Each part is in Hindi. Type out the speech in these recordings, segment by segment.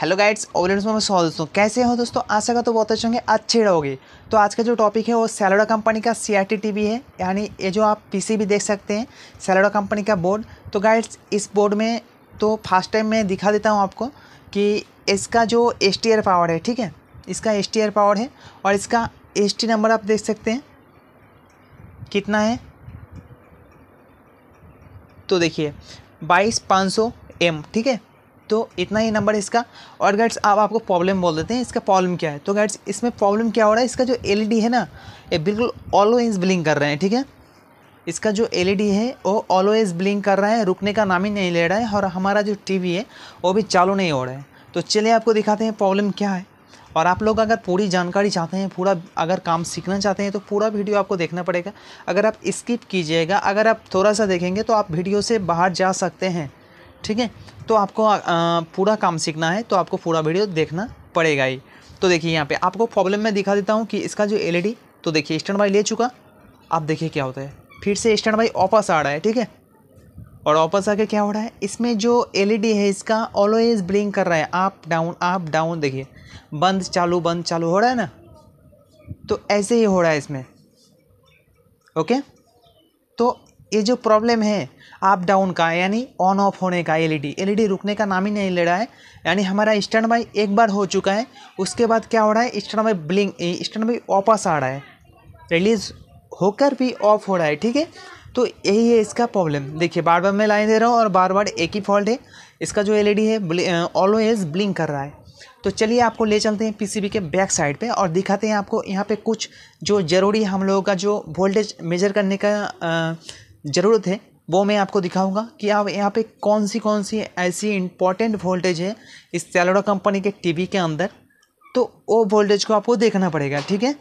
हेलो गाइड्स ओवलेट्स में सॉल दोस्तों कैसे हो दोस्तों आशा का तो बहुत अच्छे होंगे अच्छे रहोगे तो आज का जो टॉपिक है वो सैलोडा कंपनी का C R T T V है यानी ये जो आप सी भी देख सकते हैं सैलोडा कंपनी का बोर्ड तो गाइड्स इस बोर्ड में तो फर्स्ट टाइम मैं दिखा देता हूँ आपको कि इसका जो एस टी आर पावर है ठीक है इसका एस टी आर पावर है और इसका एस टी नंबर आप देख सकते हैं कितना है तो देखिए बाईस पाँच सौ एम ठीक है तो इतना ही नंबर है इसका और गाइड्स आप आपको प्रॉब्लम बोल देते हैं इसका प्रॉब्लम क्या है तो गाइड्स इसमें प्रॉब्लम क्या हो रहा है इसका जो एलईडी e है ना ये बिल्कुल ऑलवेज ब्लिंक कर रहे हैं ठीक है इसका जो एलईडी e है वो ऑलवेज ब्लिंक कर रहा है रुकने का नाम ही नहीं ले रहा है और हमारा जो टी है वो भी चालू नहीं हो रहा है तो चलिए आपको दिखाते हैं प्रॉब्लम क्या है और आप लोग अगर पूरी जानकारी चाहते हैं पूरा अगर काम सीखना चाहते हैं तो पूरा वीडियो आपको देखना पड़ेगा अगर आप स्किप कीजिएगा अगर आप थोड़ा सा देखेंगे तो आप वीडियो से बाहर जा सकते हैं ठीक है तो आपको पूरा काम सीखना है तो आपको पूरा वीडियो देखना पड़ेगा ही तो देखिए यहाँ पे आपको प्रॉब्लम मैं दिखा देता हूँ कि इसका जो एलईडी e तो देखिए स्टैंड बाई ले चुका आप देखिए क्या होता है फिर से स्टैंड बाई वापस आ रहा है ठीक है और वापस आके क्या हो रहा है इसमें जो एलईडी e है इसका ऑलवेज ब्लिंक कर रहा है अप डाउन अप डाउन देखिए बंद चालू बंद चालू हो रहा है ना तो ऐसे ही हो रहा है इसमें ओके तो ये जो प्रॉब्लम है अप डाउन का यानी ऑन ऑफ होने का एलईडी एलईडी रुकने का नाम ही नहीं ले रहा है यानी हमारा स्टैंड बाई एक बार हो चुका है उसके बाद क्या हो रहा है stand by blink stand by वापस आ रहा है रिलीज होकर भी ऑफ हो रहा है ठीक है तो यही है इसका प्रॉब्लम देखिए बार बार मैं लाइन दे रहा हूँ और बार बार एक ही फॉल्ट है इसका जो एलईडी है ऑलवेज ब्लिंक कर रहा है तो चलिए आपको ले चलते हैं पीसीबी के बैक साइड पे और दिखाते हैं आपको यहाँ पे कुछ जो ज़रूरी हम लोगों का जो वोल्टेज मेजर करने का ज़रूरत है वो मैं आपको दिखाऊंगा कि आप यहाँ पे कौन सी कौन सी ऐसी इंपॉर्टेंट वोल्टेज है इस सैलोडा कंपनी के टीवी के अंदर तो वो वोल्टेज को आपको देखना पड़ेगा ठीक है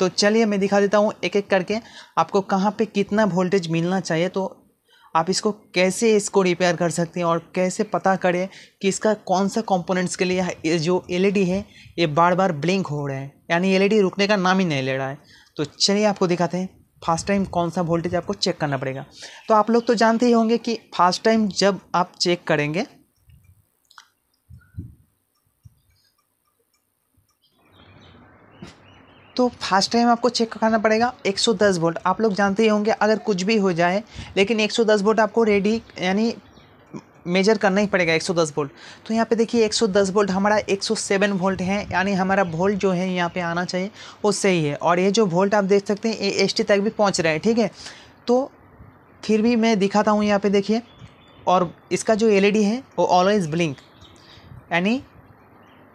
तो चलिए मैं दिखा देता हूँ एक एक करके आपको कहाँ पे कितना वोल्टेज मिलना चाहिए तो आप इसको कैसे इसको रिपेयर कर सकते हैं और कैसे पता करें कि इसका कौन सा कंपोनेंट्स के लिए जो एलईडी e है ये बार बार ब्लिंक हो रहा है यानी एलईडी e रुकने का नाम ही नहीं ले रहा है तो चलिए आपको दिखाते हैं फास्ट टाइम कौन सा वोल्टेज आपको चेक करना पड़ेगा तो आप लोग तो जानते ही होंगे कि फास्ट टाइम जब आप चेक करेंगे तो फास्ट टाइम आपको चेक करना पड़ेगा 110 वोल्ट आप लोग जानते ही होंगे अगर कुछ भी हो जाए लेकिन 110 वोल्ट आपको रेडी यानी मेजर करना ही पड़ेगा 110 वोल्ट तो यहाँ पे देखिए 110 वोल्ट हमारा 107 वोल्ट है यानी हमारा वोल्ट जो है यहाँ पे आना चाहिए वो सही है और ये जो वोल्ट आप देख सकते हैं ये एस तक भी पहुँच रहा है ठीक है तो फिर भी मैं दिखाता हूँ यहाँ पर देखिए और इसका जो एल e है वो ऑलवेज ब्लिंक यानी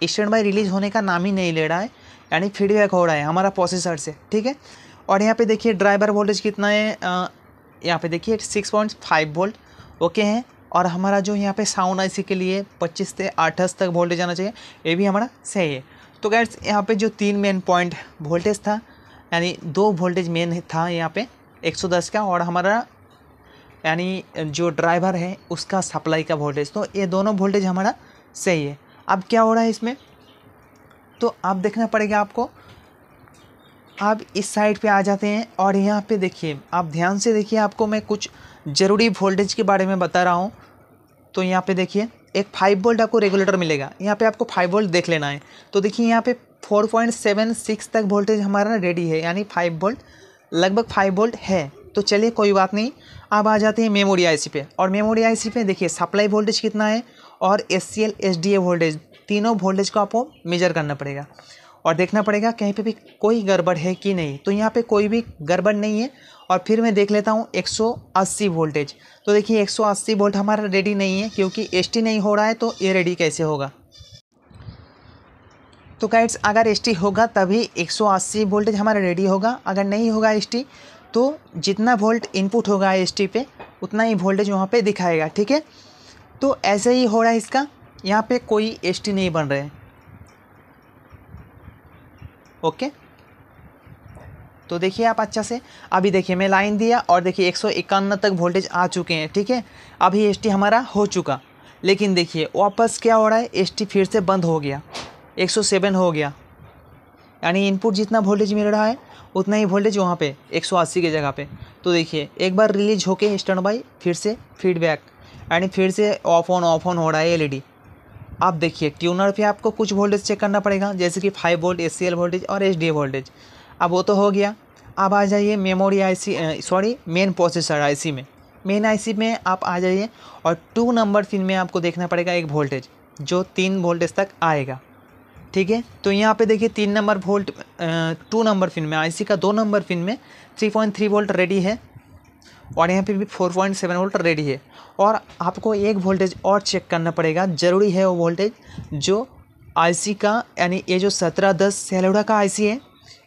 स्टैंड बाई रिलीज होने का नाम ही नहीं ले रहा है यानी फीडबैक हो रहा है हमारा प्रोसेसर से ठीक है और यहाँ पे देखिए ड्राइवर वोल्टेज कितना है यहाँ पे देखिए 6.5 वोल्ट ओके हैं और हमारा जो यहाँ पे साउंड आई के लिए 25 से अठस तक वोल्टेज आना चाहिए ये भी हमारा सही है तो गैट्स यहाँ पे जो तीन मेन पॉइंट वोल्टेज था यानी दो वोल्टेज मेन था यहाँ पे 110 का और हमारा यानी जो ड्राइवर है उसका सप्लाई का वोल्टेज तो ये दोनों वोल्टेज हमारा सही है अब क्या हो रहा है इसमें तो आप देखना पड़ेगा आपको आप इस साइड पे आ जाते हैं और यहाँ पे देखिए आप ध्यान से देखिए आपको मैं कुछ ज़रूरी वोल्टेज के बारे में बता रहा हूँ तो यहाँ पे देखिए एक फाइव वोल्ट आपको रेगुलेटर मिलेगा यहाँ पे आपको फाइव वोल्ट देख लेना है तो देखिए यहाँ पे फोर पॉइंट सेवन सिक्स तक वोल्टेज हमारा ना रेडी है यानी फाइव वोल्ट लगभग फाइव वोल्ट है तो चलिए कोई बात नहीं अब आ जाते हैं मेमोरी आईसी पे और मेमोरी आईसी पे देखिए सप्लाई वोल्टेज कितना है और S C L S D A voltage तीनों वोल्टेज को आपको मेजर करना पड़ेगा और देखना पड़ेगा कहीं पे भी कोई गड़बड़ है कि नहीं तो यहाँ पे कोई भी गड़बड़ नहीं है और फिर मैं देख लेता हूँ 180 वोल्टेज तो देखिए 180 वोल्ट हमारा रेडी नहीं है क्योंकि एस नहीं हो रहा है तो ये रेडी कैसे होगा तो गाइड्स अगर एस होगा तभी 180 वोल्टेज हमारा रेडी होगा अगर नहीं होगा एस तो जितना वोल्ट इनपुट होगा एस पे उतना ही वोल्टेज वहाँ पे दिखाएगा ठीक है तो ऐसे ही हो रहा है इसका यहाँ पे कोई एस नहीं बन रहे ओके तो देखिए आप अच्छा से अभी देखिए मैं लाइन दिया और देखिए एक तक वोल्टेज आ चुके हैं ठीक है अभी एस हमारा हो चुका लेकिन देखिए वापस क्या हो रहा है एस फिर से बंद हो गया सेवन हो गया यानी इनपुट जितना वोल्टेज मिल रहा है उतना ही वोल्टेज वहाँ पे 180 की जगह पे तो देखिए एक बार रिलीज होके स्टैंड बाई फिर से फीडबैक यानी फिर से ऑफ ऑन ऑफ ऑन हो रहा है एलईडी आप e देखिए ट्यूनर पे आपको कुछ वोल्टेज चेक करना पड़ेगा जैसे कि 5 वोल्ट एस वोल्टेज और एच वोल्टेज अब वो तो हो गया अब आ जाइए memory IC sorry main processor IC में मेन आईसी में आप आ जाइए और टू नंबर फिन में आपको देखना पड़ेगा एक वोल्टेज जो तीन वोल्टेज तक आएगा ठीक है तो यहाँ पे देखिए तीन number volt two number pin में आईसी का दो नंबर फिन में three point three volt ready है और यहाँ पे भी four point seven volt ready है और आपको एक वोल्टेज और चेक करना पड़ेगा ज़रूरी है वो वोल्टेज जो आईसी का यानी ये जो सत्रह दस सेलोडा का आईसी है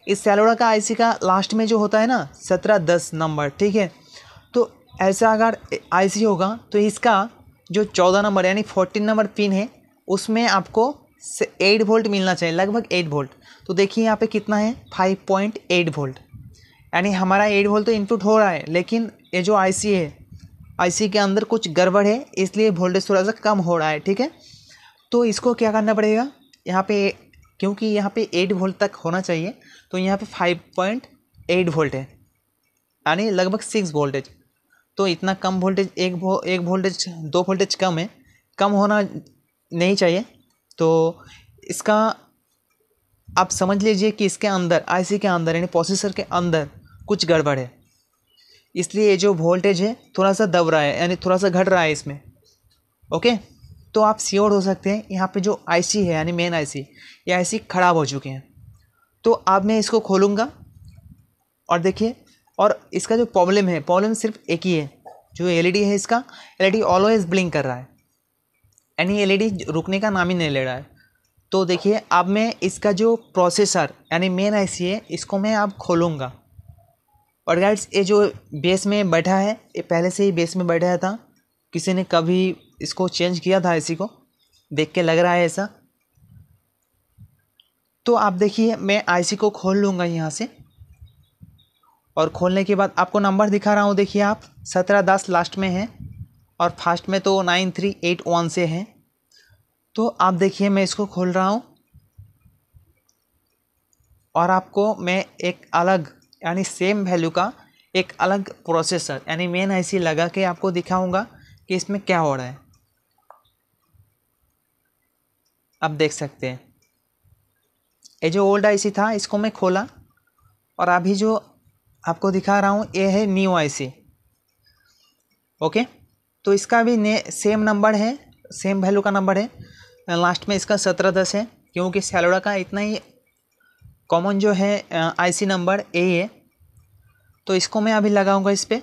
इस सैलोडा का आईसी का लास्ट में जो होता है ना सत्रह दस नंबर ठीक है तो ऐसा अगर आईसी होगा तो इसका जो चौदह नंबर यानी फोर्टीन नंबर पिन है उसमें आपको एट वोल्ट मिलना चाहिए लगभग एट वोल्ट तो देखिए यहाँ पे कितना है फाइव पॉइंट एट वोल्ट यानी हमारा एट वोल्ट तो इनपुट हो रहा है लेकिन ये जो आई है आई के अंदर कुछ गड़बड़ है इसलिए वोल्टेज थोड़ा सा कम हो रहा है ठीक है तो इसको क्या करना पड़ेगा यहाँ पे क्योंकि यहाँ पे एट वोल्ट तक होना चाहिए तो यहाँ पे फाइव पॉइंट एट वोल्ट है यानी लगभग सिक्स वोल्टेज तो इतना कम वोल्टेज एक वो एक वोल्टेज दो वोल्टेज कम है कम होना नहीं चाहिए तो इसका आप समझ लीजिए कि इसके अंदर आईसी के अंदर यानी प्रोसेसर के अंदर कुछ गड़बड़ है इसलिए ये जो वोल्टेज है थोड़ा सा दब रहा है यानी थोड़ा सा घट रहा है इसमें ओके तो आप श्योर हो सकते हैं यहाँ पे जो आईसी है यानी मेन आईसी ये आईसी ख़राब हो चुके हैं तो अब मैं इसको खोलूँगा और देखिए और इसका जो प्रॉब्लम है प्रॉब्लम सिर्फ एक ही है जो एलईडी e है इसका एलईडी ऑलवेज ब्लिंक कर रहा है यानी एलईडी e रुकने का नाम ही नहीं ले रहा है तो देखिए अब मैं इसका जो प्रोसेसर यानी मेन आईसी है इसको मैं अब खोलूँगा और गाइड्स ये जो बेस में बैठा है ये पहले से ही बेस में बैठा था किसी ने कभी इसको चेंज किया था इसी को देख के लग रहा है ऐसा तो आप देखिए मैं आईसी को खोल लूँगा यहाँ से और खोलने के बाद आपको नंबर दिखा रहा हूँ देखिए आप सत्रह दस लास्ट में है और फास्ट में तो नाइन थ्री एट वन से है तो आप देखिए मैं इसको खोल रहा हूँ और आपको मैं एक अलग यानी सेम वैल्यू का एक अलग प्रोसेसर यानी मेन आईसी लगा के आपको दिखाऊँगा कि इसमें क्या हो रहा है आप देख सकते हैं ये जो ओल्ड आईसी था इसको मैं खोला और अभी जो आपको दिखा रहा हूँ ये है न्यू आईसी ओके तो इसका भी ने सेम नंबर है सेम वैल्यू का नंबर है लास्ट में इसका सत्रह दस है क्योंकि सैलोडा का इतना ही कॉमन जो है आईसी नंबर ए है तो इसको मैं अभी लगाऊंगा इस पर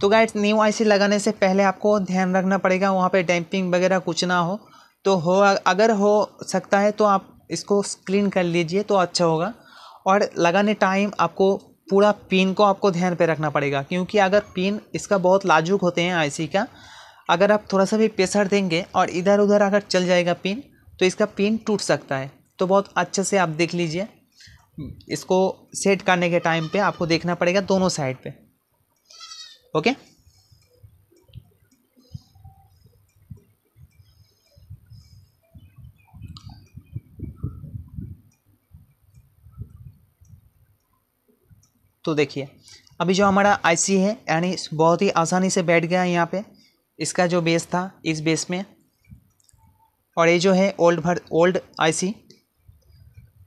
तो गाइड्स न्यू आईसी लगाने से पहले आपको ध्यान रखना पड़ेगा वहाँ पे डैम्पिंग वगैरह कुछ ना हो तो हो अगर हो सकता है तो आप इसको क्लीन कर लीजिए तो अच्छा होगा और लगाने टाइम आपको पूरा पिन को आपको ध्यान पे रखना पड़ेगा क्योंकि अगर पिन इसका बहुत लाजुक होते हैं आईसी का अगर आप थोड़ा सा भी प्रेशर देंगे और इधर उधर अगर चल जाएगा पिन तो इसका पिन टूट सकता है तो बहुत अच्छे से आप देख लीजिए इसको सेट करने के टाइम पे आपको देखना पड़ेगा दोनों साइड पे ओके तो देखिए अभी जो हमारा आईसी है यानी बहुत ही आसानी से बैठ गया है यहाँ पे इसका जो बेस था इस बेस में और ये जो है ओल्ड भर ओल्ड आईसी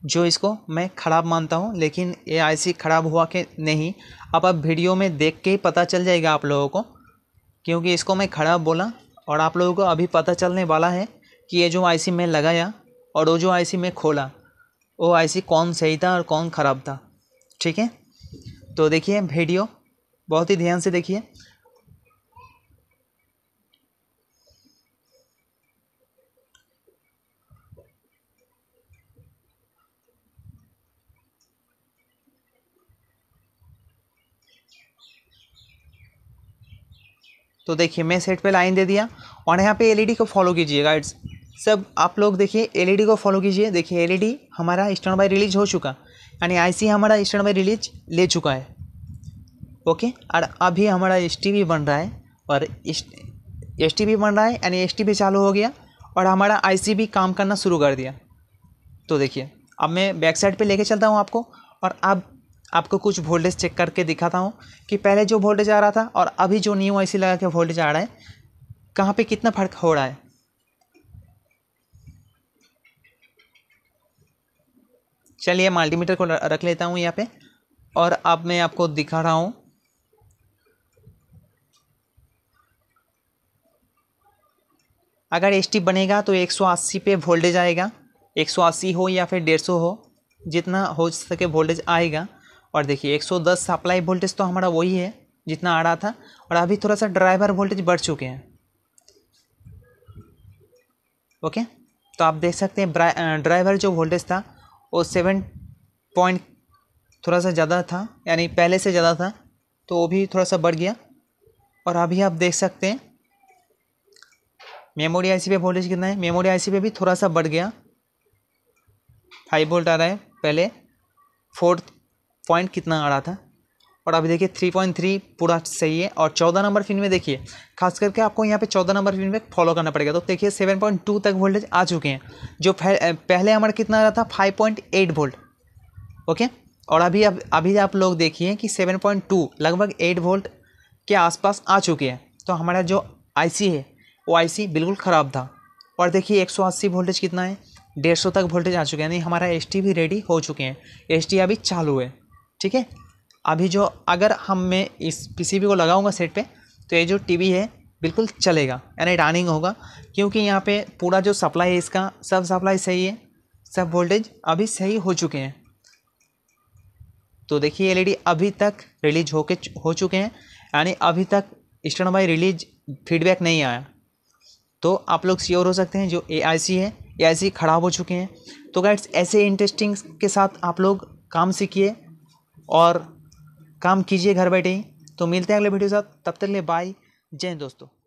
जो इसको मैं ख़राब मानता हूँ लेकिन ये आईसी ख़राब हुआ कि नहीं अब आप वीडियो में देख के ही पता चल जाएगा आप लोगों को क्योंकि इसको मैं ख़राब बोला और आप लोगों को अभी पता चलने वाला है कि ये जो आईसी मैं लगाया और वो जो आईसी मैं खोला वो आईसी कौन सही था और कौन ख़राब था ठीक है तो देखिए वीडियो बहुत ही ध्यान से देखिए तो देखिए मैं सेट पे लाइन दे दिया और यहाँ पे एलईडी e को फॉलो कीजिए गाइड्स सब आप लोग देखिए एलईडी e को फॉलो कीजिए देखिए एलईडी e हमारा स्टैंड बाय रिलीज हो चुका यानी आईसी हमारा स्टैंड बाय रिलीज ले चुका है ओके और अभी हमारा एस बन रहा है और एस टी बन रहा है यानी एस चालू हो गया और हमारा आई भी काम करना शुरू कर दिया तो देखिए अब मैं बैक साइड पर ले चलता हूँ आपको और अब आपको कुछ वोल्टेज चेक करके दिखाता हूँ कि पहले जो वोल्टेज आ रहा था और अभी जो न्यू आई लगा के वोल्टेज आ रहा है कहाँ पे कितना फ़र्क हो रहा है चलिए मल्टीमीटर को रख लेता हूँ यहाँ पे और अब मैं आपको दिखा रहा हूँ अगर एस बनेगा तो 180 पे वोल्टेज आएगा 180 हो या फिर 150 हो जितना हो सके वोल्टेज आएगा और देखिए 110 सप्लाई वोल्टेज तो हमारा वही है जितना आ रहा था और अभी थोड़ा सा ड्राइवर वोल्टेज बढ़ चुके हैं ओके तो आप देख सकते हैं ड्राइवर जो वोल्टेज था वो सेवन पॉइंट थोड़ा सा ज़्यादा था यानी पहले से ज़्यादा था तो वो भी थोड़ा सा बढ़ गया और अभी आप देख सकते हैं मेमोरी आईसी पे वोल्टेज कितना है मेमोरी आईसी पे भी थोड़ा सा बढ़ गया फाइव वोल्ट आ रहा है पहले फोर्थ पॉइंट कितना आ रहा था और अभी देखिए थ्री पॉइंट थ्री पूरा सही है और चौदह नंबर फिन में देखिए खास करके आपको यहाँ पे चौदह नंबर फिन में फॉलो करना पड़ेगा तो देखिए सेवन पॉइंट टू तक वोल्टेज आ चुके हैं जो पहले हमारा कितना आ रहा था five point eight volt okay और अभी अब अभी आप लोग देखिए कि सेवन पॉइंट टू लगभग एट वोल्ट के आसपास आ चुके हैं तो हमारा जो सी है वो सी बिल्कुल ख़राब था और देखिए एक सौ अस्सी वोल्टेज कितना है डेढ़ सौ तक वोल्टेज आ चुके हैं यानी हमारा एस भी रेडी हो चुके हैं एस अभी चालू है ठीक है अभी जो अगर हम मैं इस पीसीबी को लगाऊंगा सेट पे तो ये जो टीवी है बिल्कुल चलेगा यानी रनिंग होगा क्योंकि यहाँ पे पूरा जो सप्लाई है इसका सब सप्लाई सही है सब वोल्टेज अभी सही हो चुके हैं तो देखिए एलईडी e अभी तक रिलीज हो के हो चुके हैं यानी अभी तक स्टैंड बाई रिलीज फीडबैक नहीं आया तो आप लोग श्योर हो सकते हैं जो ए है ए खराब हो चुके हैं तो गाइड्स ऐसे इंटरेस्टिंग के साथ आप लोग काम सीखिए और काम कीजिए घर बैठे ही तो मिलते हैं अगले वीडियो साथ तब तक ले बाय जय हिंद दोस्तों